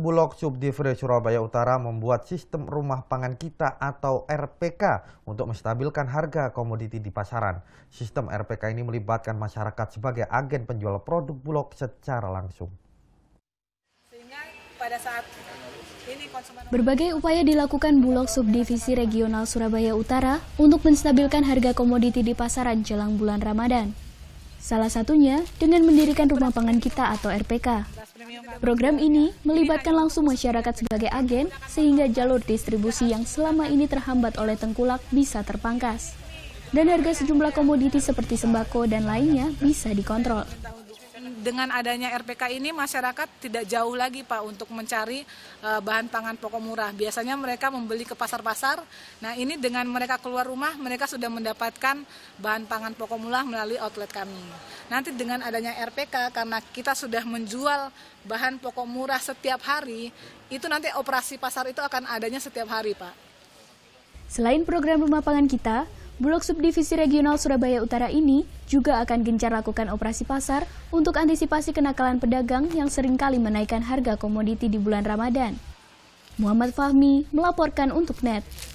Bulog Subdivre Surabaya Utara membuat sistem rumah pangan kita atau RPK untuk menstabilkan harga komoditi di pasaran. Sistem RPK ini melibatkan masyarakat sebagai agen penjual produk Bulog secara langsung. Berbagai upaya dilakukan Bulog Subdivisi Regional Surabaya Utara untuk menstabilkan harga komoditi di pasaran jelang bulan Ramadan. Salah satunya dengan mendirikan rumah pangan kita atau RPK. Program ini melibatkan langsung masyarakat sebagai agen sehingga jalur distribusi yang selama ini terhambat oleh tengkulak bisa terpangkas. Dan harga sejumlah komoditi seperti sembako dan lainnya bisa dikontrol dengan adanya RPK ini masyarakat tidak jauh lagi Pak untuk mencari eh, bahan pangan pokok murah. Biasanya mereka membeli ke pasar-pasar. Nah, ini dengan mereka keluar rumah mereka sudah mendapatkan bahan pangan pokok murah melalui outlet kami. Nanti dengan adanya RPK karena kita sudah menjual bahan pokok murah setiap hari, itu nanti operasi pasar itu akan adanya setiap hari, Pak. Selain program rumah pangan kita, bulog Subdivisi Regional Surabaya Utara ini juga akan gencar lakukan operasi pasar untuk antisipasi kenakalan pedagang yang seringkali menaikkan harga komoditi di bulan Ramadan. Muhammad Fahmi melaporkan untuk NET.